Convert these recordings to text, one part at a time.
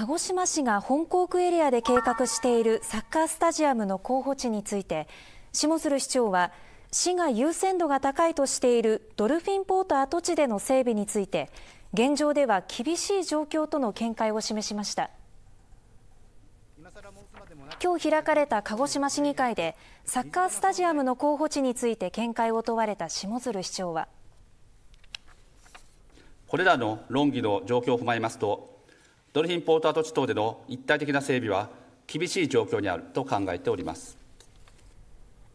鹿児島市が本港区エリアで計画しているサッカースタジアムの候補地について下鶴市長は市が優先度が高いとしているドルフィンポート跡地での整備について現状では厳しい状況との見解を示しました今日開かれた鹿児島市議会でサッカースタジアムの候補地について見解を問われた下鶴市長はこれらの論議の状況を踏まえますとドルフィンポート跡地等での一体的な整備は厳しい状況にあると考えております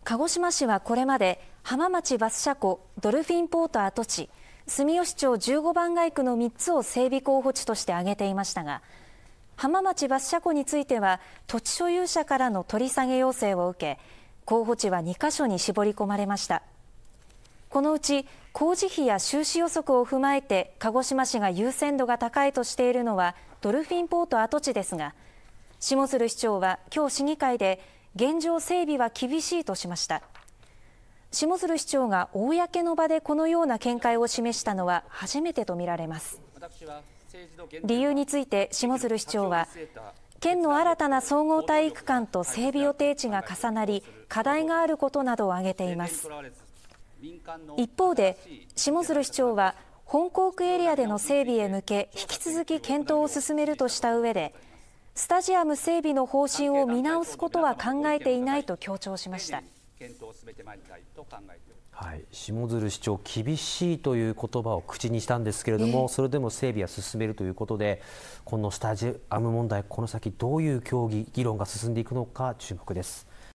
鹿児島市はこれまで浜町バス車庫ドルフィンポート跡地住吉町15番街区の3つを整備候補地として挙げていましたが浜町バス車庫については土地所有者からの取り下げ要請を受け候補地は2カ所に絞り込まれました。このうち工事費や収支予測を踏まえて鹿児島市が優先度が高いとしているのはドルフィンポート跡地ですが下鶴市長は今日市議会で現状整備は厳しいとしました下鶴市長が公の場でこのような見解を示したのは初めてとみられます理由について下鶴市長は県の新たな総合体育館と整備予定地が重なり課題があることなどを挙げています一方で下鶴市長は本港区エリアでの整備へ向け引き続き検討を進めるとした上でスタジアム整備の方針を見直すことは考えていないと強調しました。はい、下鶴市長、厳しいという言葉を口にしたんですけれども、それでも整備は進めるということで、このスタジアム問題、この先、どういう協議、議論が進んでいくのか、注目です。